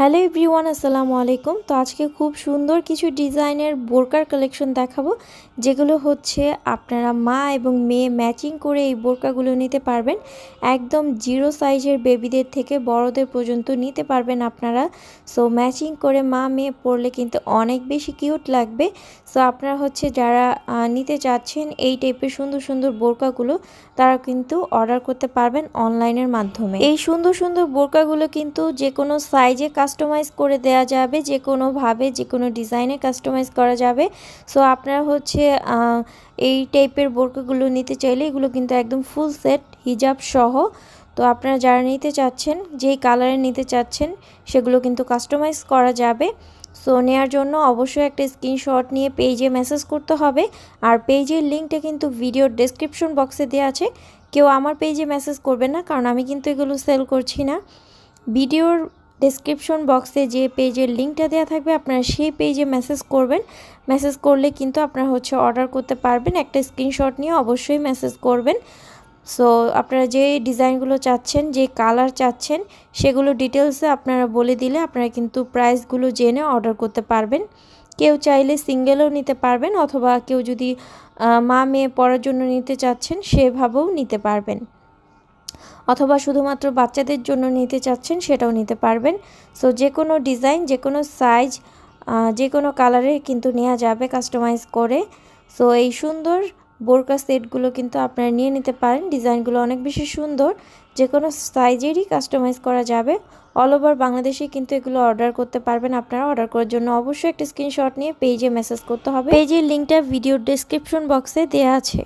hello everyone আসসালামু আলাইকুম তো আজকে খুব সুন্দর কিছু ডিজাইনের বোরকার কালেকশন দেখাবো যেগুলো হচ্ছে আপনারা মা এবং মেয়ে ম্যাচিং করে এই বোরকাগুলো নিতে পারবেন একদম জিরো সাইজের বেবিদের থেকে বড়দের পর্যন্ত নিতে পারবেন আপনারা সো ম্যাচিং করে মা মেয়ে পরলে কিন্তু অনেক বেশি কিউট লাগবে সো আপনারা হচ্ছে যারা নিতে চাচ্ছেন এই টাইপের সুন্দর সুন্দর বোরকাগুলো তারা কিন্তু অর্ডার করতে পারবেন অনলাইনের মাধ্যমে এই সুন্দর সুন্দর বোরকাগুলো কিন্তু যে কোনো সাইজে কাজ কাস্টমাইজ করে দেয়া যাবে যে কোনোভাবে যে কোনো ডিজাইনে কাস্টমাইজ করা যাবে সো আপনারা হচ্ছে এই টাইপের বোরকাগুলো নিতে চাইলে এগুলো কিন্তু একদম ফুল সেট হিজাব সহ তো আপনারা যারা নিতে চাচ্ছেন যেই কালারে নিতে চাচ্ছেন সেগুলো কিন্তু কাস্টমাইজ করা যাবে সো নেওয়ার জন্য অবশ্যই একটা স্ক্রিনশট নিয়ে পেজে মেসেজ করতে হবে আর পেজের লিঙ্কটা কিন্তু ভিডিওর ডেসক্রিপশন বক্সে দেওয়া আছে কেউ আমার পেজে মেসেজ করবে না কারণ আমি কিন্তু এগুলো সেল করছি না ভিডিওর ডিসক্রিপশন বক্সে যে পেজের লিঙ্কটা দেওয়া থাকবে আপনারা সেই পেজে মেসেজ করবেন মেসেজ করলে কিন্তু আপনারা হচ্ছে অর্ডার করতে পারবেন একটা স্ক্রিনশট নিয়ে অবশ্যই মেসেজ করবেন সো আপনারা যে ডিজাইনগুলো চাচ্ছেন যে কালার চাচ্ছেন সেগুলো ডিটেলসে আপনারা বলে দিলে আপনারা কিন্তু প্রাইসগুলো জেনে অর্ডার করতে পারবেন কেউ চাইলে সিঙ্গেলও নিতে পারবেন অথবা কেউ যদি মা মেয়ে পড়ার জন্য নিতে চাচ্ছেন সেভাবেও নিতে পারবেন অথবা শুধুমাত্র বাচ্চাদের জন্য নিতে চাচ্ছেন সেটাও নিতে পারবেন সো যে কোনো ডিজাইন যে কোনো সাইজ যে কোনো কালারে কিন্তু নেওয়া যাবে কাস্টমাইজ করে সো এই সুন্দর বোরকা সেটগুলো কিন্তু আপনারা নিয়ে নিতে পারেন ডিজাইনগুলো অনেক বেশি সুন্দর যে কোনো সাইজেরই কাস্টমাইজ করা যাবে অল ওভার বাংলাদেশে কিন্তু এগুলো অর্ডার করতে পারবেন আপনারা অর্ডার করার জন্য অবশ্যই একটা স্ক্রিনশট নিয়ে পেজে মেসেজ করতে হবে পেজের লিঙ্কটা ভিডিও ডেসক্রিপশন বক্সে দেওয়া আছে